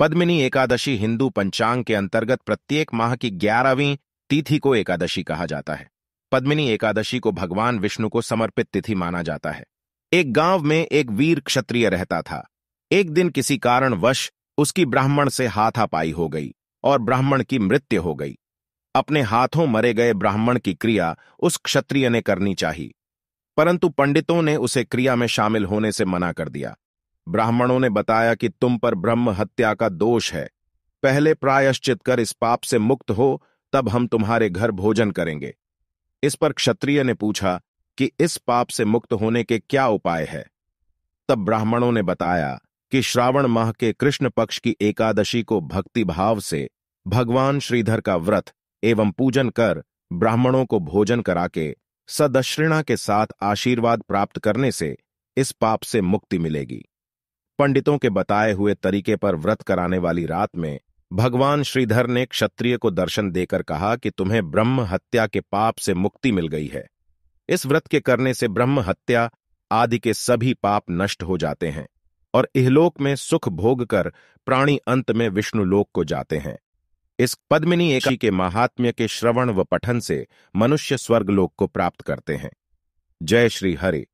पद्मिनी एकादशी हिंदू पंचांग के अंतर्गत प्रत्येक माह की ग्यारहवीं तिथि को एकादशी कहा जाता है पद्मिनी एकादशी को भगवान विष्णु को समर्पित तिथि माना जाता है एक गांव में एक वीर क्षत्रिय रहता था एक दिन किसी कारणवश उसकी ब्राह्मण से हाथापाई हो गई और ब्राह्मण की मृत्यु हो गई अपने हाथों मरे गए ब्राह्मण की क्रिया उस क्षत्रिय ने करनी चाहिए परंतु पंडितों ने उसे क्रिया में शामिल होने से मना कर दिया ब्राह्मणों ने बताया कि तुम पर ब्रह्म हत्या का दोष है पहले प्रायश्चित कर इस पाप से मुक्त हो तब हम तुम्हारे घर भोजन करेंगे इस पर क्षत्रिय ने पूछा कि इस पाप से मुक्त होने के क्या उपाय है तब ब्राह्मणों ने बताया कि श्रावण माह के कृष्ण पक्ष की एकादशी को भक्ति भाव से भगवान श्रीधर का व्रत एवं पूजन कर ब्राह्मणों को भोजन करा के सदश्रिणा के साथ आशीर्वाद प्राप्त करने से इस पाप से मुक्ति मिलेगी पंडितों के बताए हुए तरीके पर व्रत कराने वाली रात में भगवान श्रीधर ने क्षत्रिय को दर्शन देकर कहा कि तुम्हें ब्रह्म हत्या के पाप से मुक्ति मिल गई है इस व्रत के करने से ब्रह्म हत्या आदि के सभी पाप नष्ट हो जाते हैं और इहलोक में सुख भोग कर प्राणी अंत में विष्णुलोक को जाते हैं इस पद्मिनी एक के महात्म्य के श्रवण व पठन से मनुष्य स्वर्गलोक को प्राप्त करते हैं जय श्री हरि